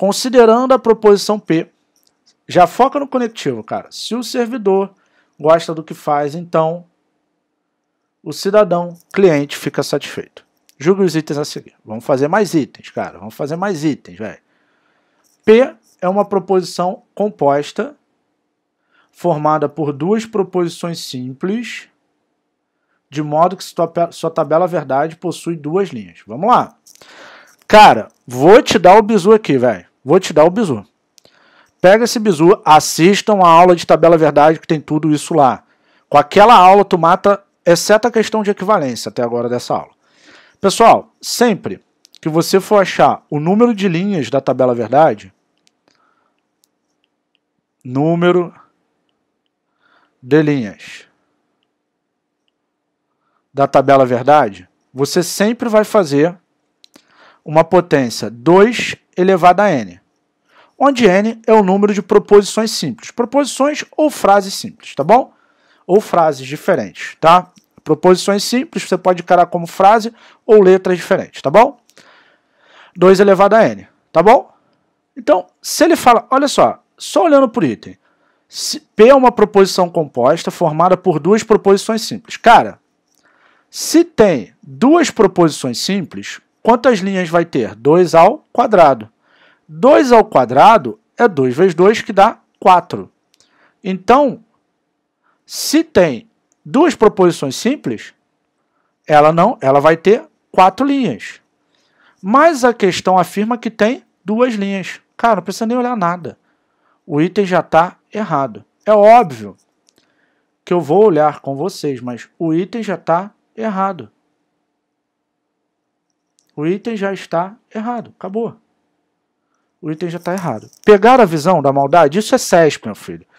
Considerando a proposição P, já foca no conectivo, cara. Se o servidor gosta do que faz, então o cidadão cliente fica satisfeito. Julgue os itens a seguir. Vamos fazer mais itens, cara. Vamos fazer mais itens, velho. P é uma proposição composta formada por duas proposições simples, de modo que sua tabela verdade possui duas linhas. Vamos lá. Cara, vou te dar o bizu aqui, velho. Vou te dar o bizu. Pega esse bizu, assista uma aula de tabela verdade que tem tudo isso lá. Com aquela aula tu mata, exceto a questão de equivalência até agora dessa aula. Pessoal, sempre que você for achar o número de linhas da tabela verdade, número de linhas da tabela verdade, você sempre vai fazer uma potência 2 elevado a n, onde n é o número de proposições simples, proposições ou frases simples, tá bom? Ou frases diferentes, tá? Proposições simples você pode encarar como frase ou letras diferentes, tá bom? 2 elevado a n, tá bom? Então, se ele fala, olha só, só olhando por item, se P é uma proposição composta formada por duas proposições simples. Cara, se tem duas proposições simples, quantas linhas vai ter? 2 ao quadrado. 2 ao quadrado é 2 vezes 2, que dá 4. Então, se tem duas proposições simples, ela não, ela vai ter quatro linhas. Mas a questão afirma que tem duas linhas. Cara, não precisa nem olhar nada. O item já está errado. É óbvio que eu vou olhar com vocês, mas o item já está errado. O item já está errado. Acabou o item já está errado. Pegar a visão da maldade, isso é SESP, meu filho.